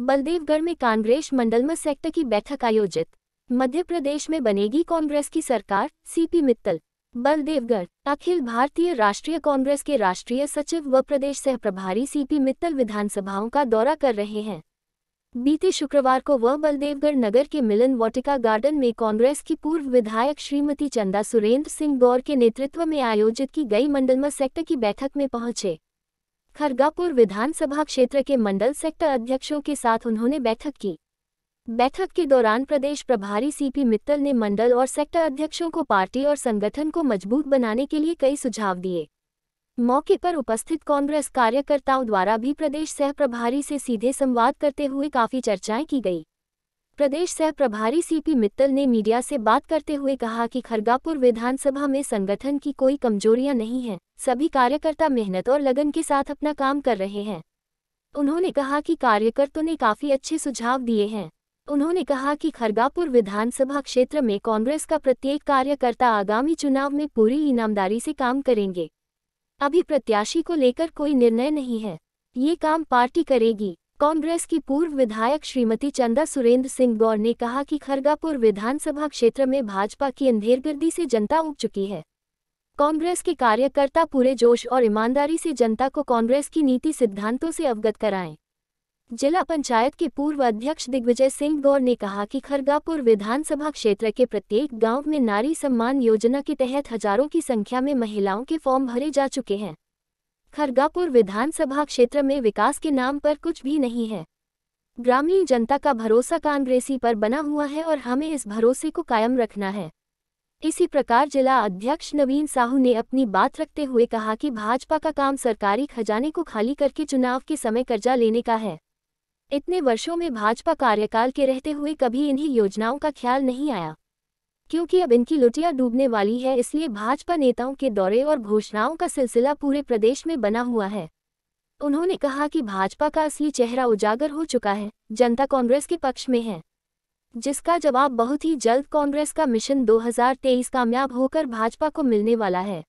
बलदेवगढ़ में कांग्रेस मंडल में सेक्टर की बैठक आयोजित मध्य प्रदेश में बनेगी कांग्रेस की सरकार सीपी मित्तल बलदेवगढ़ अखिल भारतीय राष्ट्रीय कांग्रेस के राष्ट्रीय सचिव व प्रदेश सह प्रभारी सीपी मित्तल विधानसभाओं का दौरा कर रहे हैं बीते शुक्रवार को वह बलदेवगढ़ नगर के मिलन वाटिका गार्डन में कांग्रेस की पूर्व विधायक श्रीमती चंदा सुरेंद्र सिंह गौर के नेतृत्व में आयोजित की गई मंडलमा सेक्टर की बैठक में पहुंचे खरगापुर विधानसभा क्षेत्र के मंडल सेक्टर अध्यक्षों के साथ उन्होंने बैठक की बैठक के दौरान प्रदेश प्रभारी सीपी मित्तल ने मंडल और सेक्टर अध्यक्षों को पार्टी और संगठन को मजबूत बनाने के लिए कई सुझाव दिए मौके पर उपस्थित कांग्रेस कार्यकर्ताओं द्वारा भी प्रदेश सह प्रभारी से सीधे संवाद करते हुए काफी चर्चाएं की गई प्रदेश सह प्रभारी सीपी मित्तल ने मीडिया से बात करते हुए कहा कि खरगापुर विधानसभा में संगठन की कोई कमजोरियां नहीं हैं सभी कार्यकर्ता मेहनत और लगन के साथ अपना काम कर रहे हैं उन्होंने कहा कि कार्यकर्ताओं ने काफ़ी अच्छे सुझाव दिए हैं उन्होंने कहा कि खरगापुर विधानसभा क्षेत्र में कांग्रेस का प्रत्येक कार्यकर्ता आगामी चुनाव में पूरी ईमानदारी से काम करेंगे अभी प्रत्याशी को लेकर कोई निर्णय नहीं है ये काम पार्टी करेगी कांग्रेस की पूर्व विधायक श्रीमती चंदा सुरेंद्र सिंह गौर ने कहा कि खरगापुर विधानसभा क्षेत्र में भाजपा की अंधेरगर्दी से जनता उग चुकी है कांग्रेस के कार्यकर्ता पूरे जोश और ईमानदारी से जनता को कांग्रेस की नीति सिद्धांतों से अवगत कराएं जिला पंचायत के पूर्व अध्यक्ष दिग्विजय सिंह गौर ने कहा कि खरगापुर विधानसभा क्षेत्र के प्रत्येक गांव में नारी सम्मान योजना के तहत हजारों की संख्या में महिलाओं के फॉर्म भरे जा चुके हैं खरगापुर विधानसभा क्षेत्र में विकास के नाम पर कुछ भी नहीं है ग्रामीण जनता का भरोसा कांग्रेसी पर बना हुआ है और हमें इस भरोसे को कायम रखना है इसी प्रकार जिला अध्यक्ष नवीन साहू ने अपनी बात रखते हुए कहा कि भाजपा का काम सरकारी खजाने को खाली करके चुनाव के समय कर्जा लेने का है इतने वर्षों में भाजपा कार्यकाल के रहते हुए कभी इन्हीं योजनाओं का ख्याल नहीं आया क्योंकि अब इनकी लुटिया डूबने वाली है इसलिए भाजपा नेताओं के दौरे और घोषणाओं का सिलसिला पूरे प्रदेश में बना हुआ है उन्होंने कहा कि भाजपा का असली चेहरा उजागर हो चुका है जनता कांग्रेस के पक्ष में है जिसका जवाब बहुत ही जल्द कांग्रेस का मिशन 2023 कामयाब होकर भाजपा को मिलने वाला है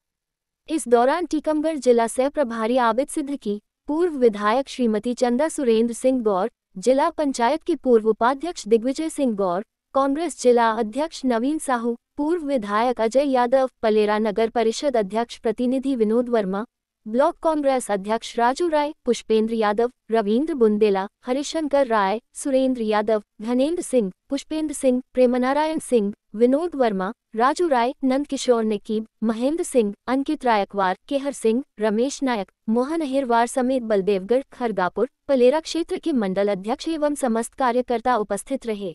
इस दौरान टीकमगढ़ जिला सह प्रभारी आबिद सिद्ध की पूर्व विधायक श्रीमती चंदा सुरेंद्र सिंह गौर जिला पंचायत के पूर्व उपाध्यक्ष दिग्विजय सिंह गौर कांग्रेस जिला अध्यक्ष नवीन साहू पूर्व विधायक अजय यादव पलेरा नगर परिषद अध्यक्ष प्रतिनिधि विनोद वर्मा ब्लॉक कांग्रेस अध्यक्ष राजू राय पुष्पेंद्र यादव रविंद्र बुंदेला हरिशंकर राय सुरेंद्र यादव धनेन्द्र सिंह पुष्पेंद्र सिंह प्रेमनारायण सिंह विनोद वर्मा राजू राय नंदकिशोर नकीब महेंद्र सिंह अंकित रायकवार केहर सिंह रमेश नायक मोहन अहिरवार समेत बलदेवगढ़ खरगापुर पलेरा क्षेत्र के मंडल अध्यक्ष एवं समस्त कार्यकर्ता उपस्थित रहे